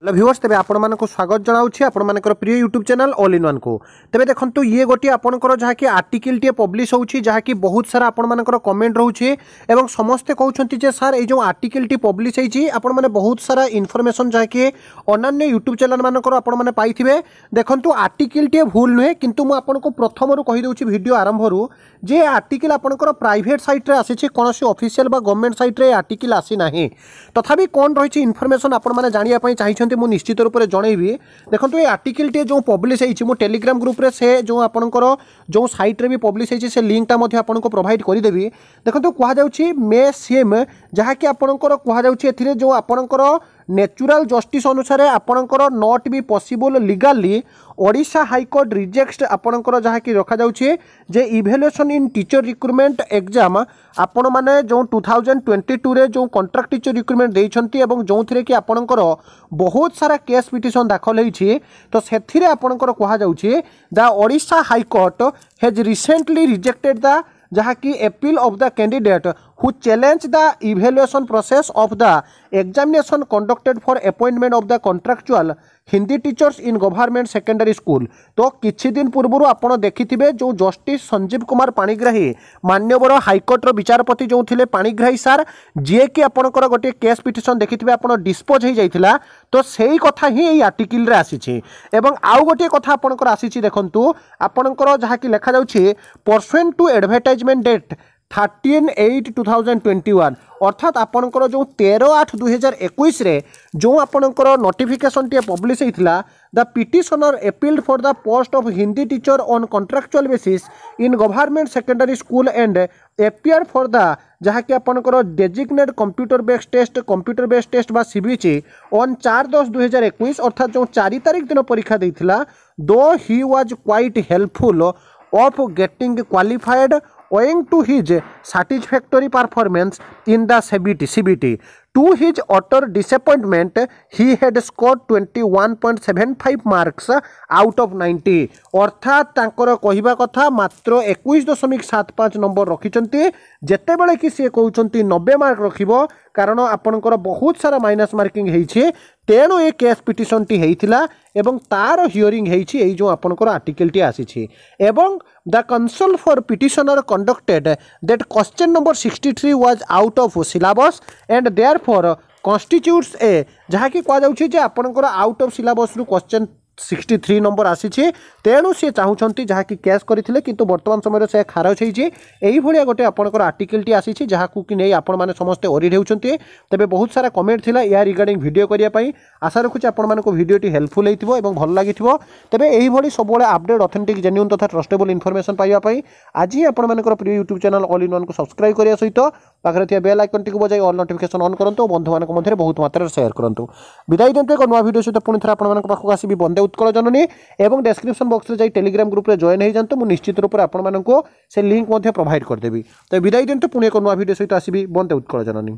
Hello viewers তবে আপনার স্বাগত জনাওছি আপনার প্রিয় YouTube channel all in one কু তবে দেখুন ইয়ে গোটি আপনার যা কি আর্টিকলটিয়ে পব্লিশ হচ্ছে যা কি বহুত সারা আপনার কমেন্ট রয়েছে এবং সমস্তে কৌন যে স্যার এই যে আর্টিকলটি পব্লিশ হয়েছি আপনার বহুত সারা ইনফরমেসন যা কি অন্যান্য ইউট্যুব চ্যানেল মানুষ আপনার পাইবে দেখুন আর্টিকলটিয়ে ভুল নুহে কিন্তু মু আপনার প্রথমর কহিদেছি ভিডিও আরম্ভর যে আর্টিকল আপনার প্রাইভেট সাইট্রে আসিছে কোণী অফিসিয়াল বা গভর্নমেন্ট সাইট্রে আর্টিকল আসি না তথাপি কম রয়েছে ইনফরমেসন আপনার জাঁয়া চাইছেন ᱛᱮᱢᱚ નિશ્ચિતર ઉપર જણઈবি દેખંતો આર્ટીકલ ଟି જો પબ્લિશ હૈ ચી મો ટેલિગ્રામ ગ્રુપ રે સે જો આપણ કો જો સાઈટ રે ભી પબ્લિશ હૈ ચી સે લિંક તા મધ્ય આપણ કો પ્રોવાઇડ કરી દેબી દેખંતો કવા જાઉ ચી મે સેમ જહા કે આપણ કો કવા જાઉ ચી એ ທີ રે જો આપણ કો ନ୍ୟାଚୁରାଲ ଜଷ୍ଟିସ୍ ଅନୁସାରେ ଆପଣଙ୍କର not be possible legally Odisha high court reject ଆପଣଙ୍କର ଯାହାକି ରଖାଯାଉଛି ଯେ evaluation in teacher recruitment exam ଆପଣମାନେ ଯେଉଁ ଟୁ ଥାଉଜେଣ୍ଡ ଟ୍ୱେଣ୍ଟି ଟୁରେ ଯେଉଁ କଣ୍ଟ୍ରାକ୍ଟ ଟିଚର ରିକ୍ରୁଟମେଣ୍ଟ ଦେଇଛନ୍ତି ଏବଂ ଯେଉଁଥିରେ କି ଆପଣଙ୍କର ବହୁତ ସାରା କେସ୍ ପିଟିସନ୍ ଦାଖଲ ହୋଇଛି ତ ସେଥିରେ ଆପଣଙ୍କର କୁହାଯାଉଛି the Odisha high court has recently rejected the ଯାହାକି appeal of the candidate who challenge the evaluation process of the examination conducted for appointment of the contractual Hindi teachers in government secondary school ତ କିଛି ଦିନ ପୂର୍ବରୁ ଆପଣ ଦେଖିଥିବେ ଯେଉଁ ଜଷ୍ଟିସ୍ ସଞ୍ଜୀବ କୁମାର ପାଣିଗ୍ରାହୀ ମାନ୍ୟବର ହାଇକୋର୍ଟର ବିଚାରପତି ଯେଉଁ ଥିଲେ ପାଣିଗ୍ରାହୀ ସାର୍ ଯିଏକି ଆପଣଙ୍କର ଗୋଟିଏ କେସ୍ ପିଟିସନ୍ ଦେଖିଥିବେ ଆପଣ ଡିସ୍ପୋଜ୍ ହୋଇଯାଇଥିଲା ତ ସେଇ କଥା ହିଁ ଏଇ ଆର୍ଟିକିଲ୍ରେ ଆସିଛି ଏବଂ ଆଉ ଗୋଟିଏ କଥା ଆପଣଙ୍କର ଆସିଛି ଦେଖନ୍ତୁ ଆପଣଙ୍କର ଯାହାକି ଲେଖାଯାଉଛି pursuant to advertisement date thirteen eight two thousand twenty one ଅର୍ଥାତ୍ ଆପଣଙ୍କର ଯେଉଁ ତେର ଆଠ ଦୁଇହଜାର ଏକୋଇଶରେ ଯେଉଁ ଆପଣଙ୍କର ନୋଟିଫିକେସନ୍ଟିଏ ପବ୍ଲିଶ୍ ହେଇଥିଲା the petitioner appealed for the post of Hindi teacher on contractual basis in government secondary school and appear for the ଯାହାକି ଆପଣଙ୍କର designate computer base test computer base test ବା ସି ବି ଏଚ୍ ଅନ୍ ଚାର ଦଶ ଦୁଇହଜାର ଏକୋଇଶ ଅର୍ଥାତ୍ ଯେଉଁ ଚାରି ତାରିଖ ଦିନ ପରୀକ୍ଷା ଦେଇଥିଲା though he was quite helpful of getting qualified owing to his satisfactory performance in the CBT. CBT. To his utter disappointment, he had scored 21.75 marks out of 90. অর্থাৎ তাঙ্কর কহিবা কথা মাত্র 21.75 নম্বর রাখিছন্তি যেতেবেলে কি সে কহুছন্তি 90 মার্ক রাখিব কারণ আপনকৰ বহুত সারা মাইনাস মার্কিং হেইছে তেণু এ কেস পিটিশনটি হয়েছিলা এবং তার হিয়রিং হয়েছি এই যে আপনার আর্টিকেলটি আসিছি এবং the counsel for petitioner conducted that question number sixty three was out of syllabus and therefore constitutes a ଯାହାକି କୁହାଯାଉଛି ଯେ ଆପଣଙ୍କର ଆଉଟ୍ ଅଫ୍ ସିଲାବସ୍ରୁ କ୍ୱେଶ୍ଚନ୍ সিক্সটি থ্রি নম্বর আসিছে তেণু সি চাহুচ্ছেন যাকি ক্যাশ করে কিন্তু বর্তমান সময়ের সে খারজ হয়েছে এইভাবে গোটে আপনার আর্টিকলটি আসিছে যা নেই আপনার সমস্ত ওরিড হচ্ছেন তবে বহু সারা কমেন্ট লা ইয়া রিগার্ডিং ভিডিও করা আশা রাখুছি আপনার ভিডিওটি হেল্পফুল হয়েছিল এবং ভাল লাগিথ তবে এইভাবে সবুলে আপডেট অথেন্টিক জেনুইন তথা ট্রস্টেবল ইনফরমেশন পাইবা আজ আপনার প্রিয় YouTube channel all in one subscribe করা সহ ପାଖରେ ଥିବା ବେଲ୍ ଆଇକନ୍ଟିକୁ ବଜାଇ ଅଲ୍ ନୋଟିଫିକେସନ୍ ଅନ୍ କରନ୍ତୁ ଓ ବନ୍ଧୁମାନଙ୍କ ମଧ୍ୟରେ ବହୁତ ମାତ୍ରାରେ ସେୟାର କରନ୍ତୁ ବିଦାୟ ଦିଅନ୍ତୁ ଏକ ନୂଆ ଭିଡ଼ିଓ ସହିତ ପୁଣି ଥରେ ଆପଣମାନଙ୍କ ପାଖକୁ ଆସିବି ବନ୍ଦେ ଉତ୍କଳ ଜନନୀ ଏବଂ ଡେସ୍କ୍ରିପ୍ସନ୍ ବକ୍ସରେ ଯାଇ ଟେଲିଗ୍ରାମ ଗ୍ରୁପ୍ରେ ଜଏନ୍ ହୋଇଯାଆନ୍ତୁ ମୁଁ ନିଶ୍ଚିତ ରୂପରେ ଆପଣମାନଙ୍କୁ ସେ ଲିଙ୍କ୍ ମଧ୍ୟ ପ୍ରୋଭାଇଡ଼ କରିଦେବି ତ ବିଦାୟ ଦିଅନ୍ତୁ ପୁଣି ଏକ ନୂଆ ଭିଡ଼ିଓ ସହିତ ଆସିବି ବନ୍ଦେ ଉତ୍କଳ ଜନନୀ